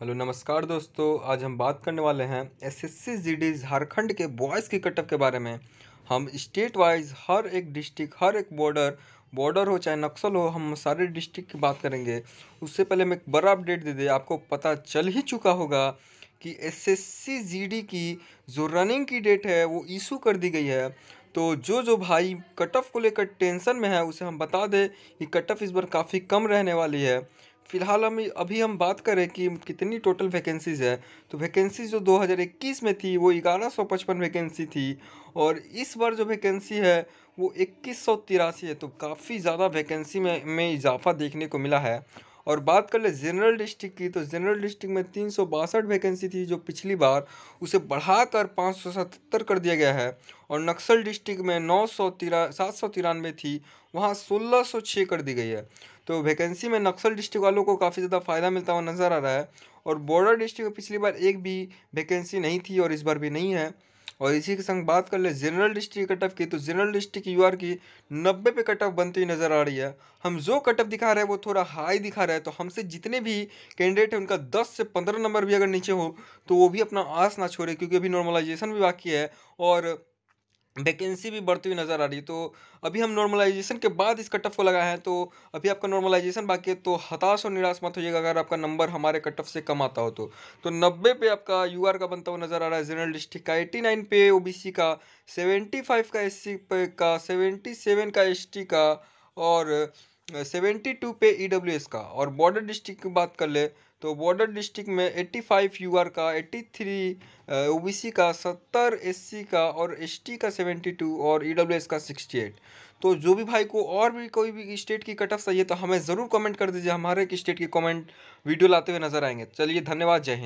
hello नमस्कार दोस्तों आज हम बात करने वाले हैं एसएससी जीडी झारखंड के बॉयज़ की कटअप के बारे में हम स्टेट वाइज हर एक डिस्ट्रिक्ट हर एक बॉर्डर बॉर्डर हो चाहे नक्सल हो हम सारे डिस्ट्रिक्ट की बात करेंगे उससे पहले मैं एक बड़ा अपडेट दे दें आपको पता चल ही चुका होगा कि एस एस की जो रनिंग की डेट है वो इशू कर दी गई है तो जो जो भाई कट ऑफ को लेकर टेंशन में है उसे हम बता दें कि कट ऑफ इस बार काफ़ी कम रहने वाली है फिलहाल हम अभी हम बात करें कि कितनी टोटल वैकेंसीज़ है तो वैकेंसी जो 2021 में थी वो 1155 वैकेंसी थी और इस बार जो वैकेंसी है वो इक्कीस है तो काफ़ी ज़्यादा वैकेंसी में में इजाफा देखने को मिला है और बात कर ले जनरल डिस्ट्रिक्ट की तो जनरल डिस्ट्रिक्ट में तीन सौ बासठ वैकेंसी थी जो पिछली बार उसे बढ़ाकर पाँच सौ सतहत्तर कर दिया गया है और नक्सल डिस्ट्रिक्ट में नौ सौ तिरा सात सौ तिरानवे थी वहाँ सोलह सौ छः कर दी गई है तो वैकेंसी में नक्सल डिस्ट्रिक्ट वालों को काफ़ी ज़्यादा फ़ायदा मिलता हुआ नज़र आ रहा है और बॉर्डर डिस्ट्रिक्ट में पिछली बार एक भी वैकेंसी नहीं थी और इस बार भी नहीं है और इसी के संग बात कर ले जनरल डिस्ट्रिक्ट कट ऑफ की तो जनरल डिस्ट्रिक्ट यू की नब्बे पे कट ऑफ बनती हुई नज़र आ रही है हम जो कट ऑफ दिखा रहे हैं वो थोड़ा हाई दिखा रहा है तो हमसे जितने भी कैंडिडेट हैं उनका दस से पंद्रह नंबर भी अगर नीचे हो तो वो भी अपना आस ना छोड़े क्योंकि अभी नॉर्मलाइजेशन भी बाकी है और वैकेंसी भी बढ़ती हुई नज़र आ रही है तो अभी हम नॉर्मलाइजेशन के बाद इस कटअप को लगाए हैं तो अभी आपका नॉर्मलाइजेशन बाकी है तो हताश और निराश मत होइएगा अगर आपका नंबर हमारे कटअप से कम आता हो तो तो 90 पे आपका यूआर का बनता हुआ नज़र आ रहा है जनरल डिस्ट्रिक्ट का 89 पे ओबीसी का 75 का एस का सेवेंटी का एस का और सेवेंटी टू पे ई e का और बॉर्डर डिस्ट्रिक्ट की बात कर ले तो बॉर्डर डिस्ट्रिक्ट में एट्टी फाइव यू आर का eighty three O B C का सत्तर एस सी का और एस टी का सेवेंटी टू और ई डब्ल्यू एस का सिक्सटी एट तो जो भी भाई को और भी कोई भी स्टेट की कट ऑफ चाहिए तो हमें ज़रूर कमेंट कर दीजिए हमारे स्टेट की कमेंट वीडियो लाते हुए नजर आएंगे चलिए धन्यवाद जय हिंद